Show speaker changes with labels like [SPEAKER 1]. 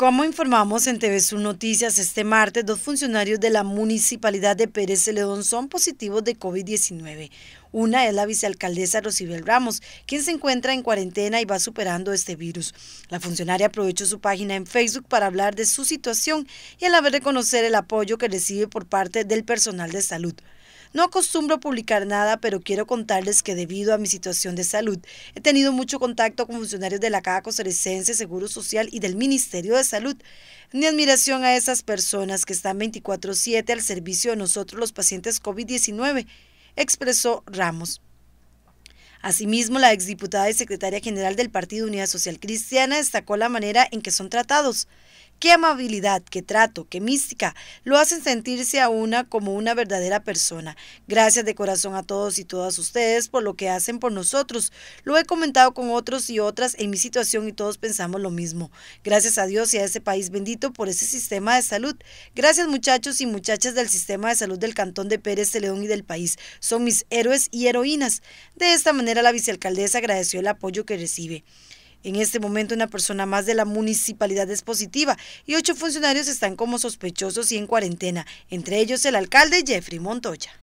[SPEAKER 1] Como informamos en TV Noticias este martes, dos funcionarios de la municipalidad de Pérez Celedón son positivos de COVID-19. Una es la vicealcaldesa Rocibel Ramos, quien se encuentra en cuarentena y va superando este virus. La funcionaria aprovechó su página en Facebook para hablar de su situación y a la vez reconocer el apoyo que recibe por parte del personal de salud. No acostumbro publicar nada, pero quiero contarles que debido a mi situación de salud, he tenido mucho contacto con funcionarios de la Caja Costarricense Seguro Social y del Ministerio de Salud. Mi admiración a esas personas que están 24-7 al servicio de nosotros los pacientes COVID-19, expresó Ramos. Asimismo, la exdiputada y secretaria general del Partido Unidad Social Cristiana destacó la manera en que son tratados. Qué amabilidad, qué trato, qué mística, lo hacen sentirse a una como una verdadera persona. Gracias de corazón a todos y todas ustedes por lo que hacen por nosotros. Lo he comentado con otros y otras en mi situación y todos pensamos lo mismo. Gracias a Dios y a ese país bendito por ese sistema de salud. Gracias muchachos y muchachas del sistema de salud del Cantón de Pérez León y del país. Son mis héroes y heroínas. De esta manera la vicealcaldesa agradeció el apoyo que recibe. En este momento una persona más de la municipalidad es positiva y ocho funcionarios están como sospechosos y en cuarentena, entre ellos el alcalde Jeffrey Montoya.